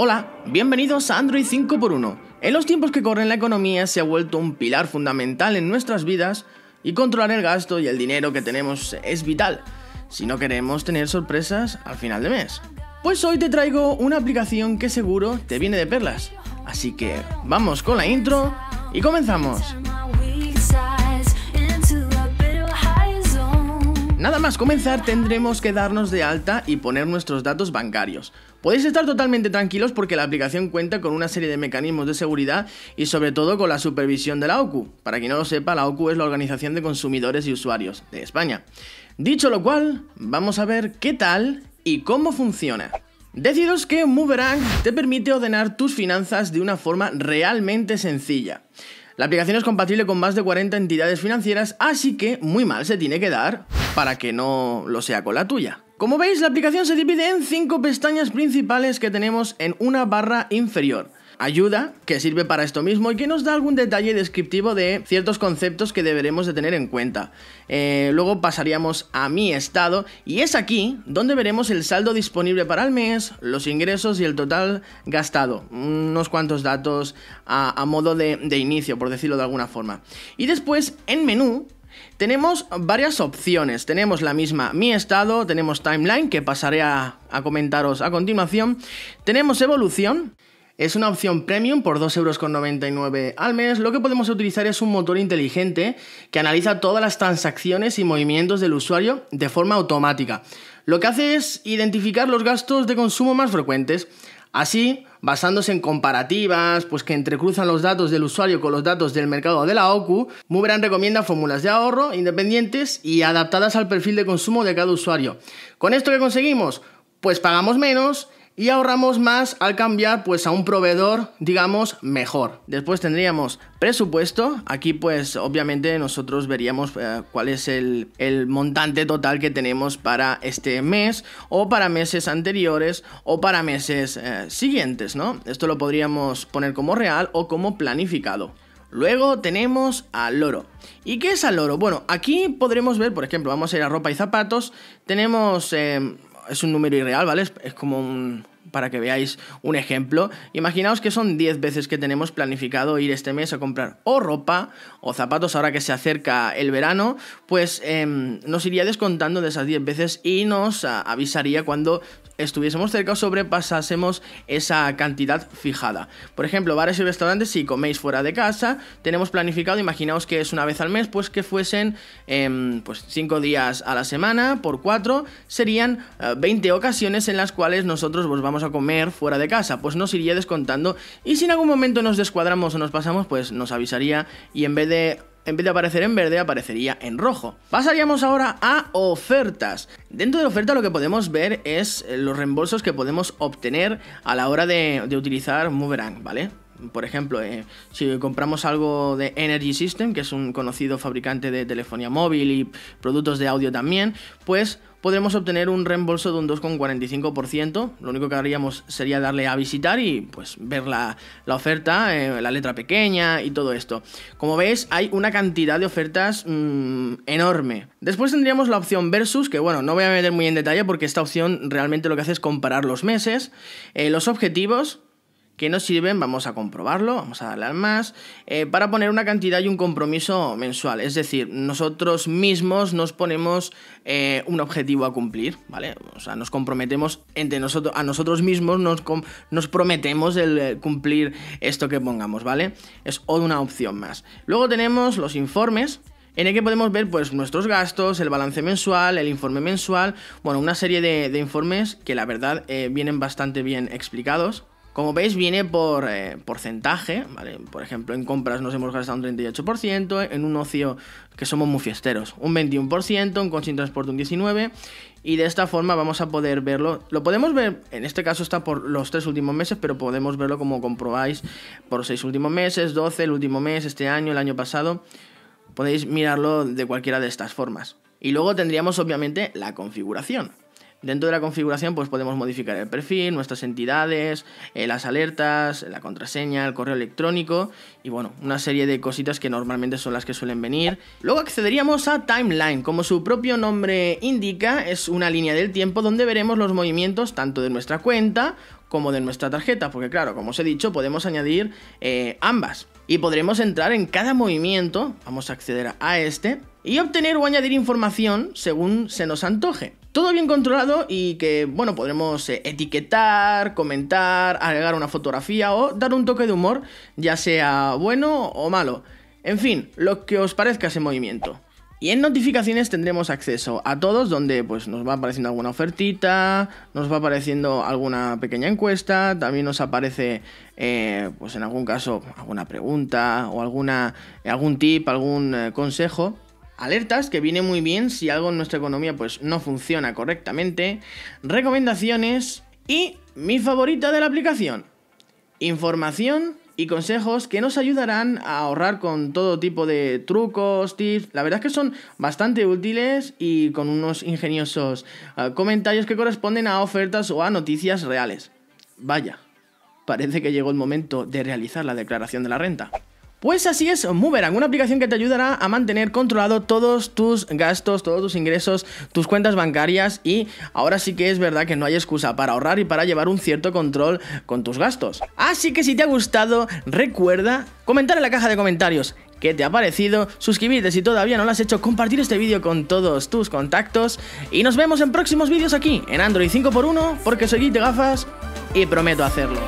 Hola, bienvenidos a Android 5x1. En los tiempos que corren la economía se ha vuelto un pilar fundamental en nuestras vidas y controlar el gasto y el dinero que tenemos es vital si no queremos tener sorpresas al final de mes. Pues hoy te traigo una aplicación que seguro te viene de perlas. Así que vamos con la intro y comenzamos. Nada más comenzar tendremos que darnos de alta y poner nuestros datos bancarios. Podéis estar totalmente tranquilos porque la aplicación cuenta con una serie de mecanismos de seguridad y sobre todo con la supervisión de la OCU. Para quien no lo sepa, la OCU es la Organización de Consumidores y Usuarios de España. Dicho lo cual, vamos a ver qué tal y cómo funciona. Decidos que Moverank te permite ordenar tus finanzas de una forma realmente sencilla. La aplicación es compatible con más de 40 entidades financieras, así que muy mal se tiene que dar para que no lo sea con la tuya. Como veis, la aplicación se divide en cinco pestañas principales que tenemos en una barra inferior ayuda que sirve para esto mismo y que nos da algún detalle descriptivo de ciertos conceptos que deberemos de tener en cuenta. Eh, luego pasaríamos a mi estado y es aquí donde veremos el saldo disponible para el mes, los ingresos y el total gastado. Mm, unos cuantos datos a, modo de, inicio, por decirlo de alguna forma. Y después en menú tenemos varias opciones. Tenemos la misma mi estado, tenemos timeline, que pasaré a comentaros a continuación. Tenemos evolución, es una opción premium por 2,99€ al mes. Lo que podemos utilizar es un motor inteligente que analiza todas las transacciones y movimientos del usuario de forma automática. Lo que hace es identificar los gastos de consumo más frecuentes. Así, basándose en comparativas, pues que entrecruzan los datos del usuario con los datos del mercado de la OCU, Moveran recomienda fórmulas de ahorro independientes y adaptadas al perfil de consumo de cada usuario. ¿Con esto qué conseguimos? Pues pagamos menos y ahorramos más al cambiar pues a un proveedor digamos mejor. Después tendríamos presupuesto, aquí pues obviamente nosotros veríamos eh, cuál es el, montante total que tenemos para este mes o para meses anteriores o para meses eh, siguientes, ¿no? Esto lo podríamos poner como real o como planificado. Luego tenemos al oro. ¿Y qué es al oro? Bueno, aquí podremos ver, por ejemplo, vamos a ir a ropa y zapatos, tenemos... Eh, es un número irreal, ¿vale? Es, como para que veáis un ejemplo. Imaginaos que son 10 veces que tenemos planificado ir este mes a comprar o ropa o zapatos ahora que se acerca el verano, pues em, nos iría descontando de esas 10 veces y nos avisaría cuando estuviésemos cerca o sobrepasásemos esa cantidad fijada. Por ejemplo, bares y restaurantes, si coméis fuera de casa, tenemos planificado, imaginaos que es una vez al mes, pues que fuesen 5 em, pues, días a la semana por 4, serían 20 eh, ocasiones en las cuales nosotros pues, vamos a comer fuera de casa. Pues nos iría descontando y si en algún momento nos descuadramos o nos pasamos, pues nos avisaría y en vez de en vez de aparecer en verde, aparecería en rojo. Pasaríamos ahora a ofertas. Dentro de ofertas oferta lo que podemos ver es los reembolsos que podemos obtener a la hora de, de utilizar Moverang, ¿vale? Por ejemplo, eh, si compramos algo de Energy System, que es un conocido fabricante de telefonía móvil y productos de audio también, pues podremos obtener un reembolso de un 2,45%. Lo único que haríamos sería darle a visitar y pues ver la, oferta, eh, la letra pequeña y todo esto. Como veis, hay una cantidad de ofertas mm, enorme. Después tendríamos la opción versus, que bueno, no voy a meter muy en detalle porque esta opción realmente lo que hace es comparar los meses, eh, los objetivos, que nos sirven, vamos a comprobarlo, vamos a darle al más, eh, para poner una cantidad y un compromiso mensual. Es decir, nosotros mismos nos ponemos eh, un objetivo a cumplir, ¿vale? O sea, nos comprometemos entre nosotros, a nosotros mismos nos, prometemos el eh, cumplir esto que pongamos, ¿vale? Es una opción más. Luego tenemos los informes, en el que podemos ver pues, nuestros gastos, el balance mensual, el informe mensual, bueno, una serie de, informes que la verdad vienen bastante bien explicados. Como veis, viene por eh, porcentaje, ¿vale? Por ejemplo, en compras nos hemos gastado un 38%, en un ocio que somos muy fiesteros, un 21%, en coche y transporte un 19%, y de esta forma vamos a poder verlo. Lo podemos ver, en este caso está por los tres últimos meses, pero podemos verlo como comprobáis por seis últimos meses, 12, el último mes, este año, el año pasado. Podéis mirarlo de cualquiera de estas formas. Y luego tendríamos obviamente la configuración. Dentro de la configuración pues podemos modificar el perfil, nuestras entidades, eh, las alertas, la contraseña, el correo electrónico y bueno, una serie de cositas que normalmente son las que suelen venir. Luego accederíamos a Timeline, como su propio nombre indica, es una línea del tiempo donde veremos los movimientos tanto de nuestra cuenta como de nuestra tarjeta, porque claro, como os he dicho, podemos añadir eh, ambas. Y podremos entrar en cada movimiento, vamos a acceder a este, y obtener o añadir información según se nos antoje. Todo bien controlado y que, bueno, podremos eh, etiquetar, comentar, agregar una fotografía o dar un toque de humor, ya sea bueno o malo. En fin, lo que os parezca ese movimiento. Y en notificaciones tendremos acceso a todos donde pues nos va apareciendo alguna ofertita, nos va apareciendo alguna pequeña encuesta, también nos aparece eh, pues en algún caso alguna pregunta o alguna, eh, algún tip, algún consejo alertas que viene muy bien si algo en nuestra economía pues no funciona correctamente, recomendaciones y mi favorita de la aplicación, información y consejos que nos ayudarán a ahorrar con todo tipo de trucos, tips. La verdad es que son bastante útiles y con unos ingeniosos ah, comentarios que corresponden a ofertas o a noticias reales. Vaya, parece que llegó el momento de realizar la declaración de la renta. Pues así es, Moverang, una aplicación que te ayudará a mantener controlado todos tus gastos, todos tus ingresos, tus cuentas bancarias y ahora sí que es verdad que no hay excusa para ahorrar y para llevar un cierto control con tus gastos. Así que si te ha gustado, recuerda comentar en la caja de comentarios qué te ha parecido, suscribirte si todavía no lo has hecho, compartir este vídeo con todos tus contactos y nos vemos en próximos vídeos aquí en Android 5x1 porque soy Gafas y prometo hacerlo.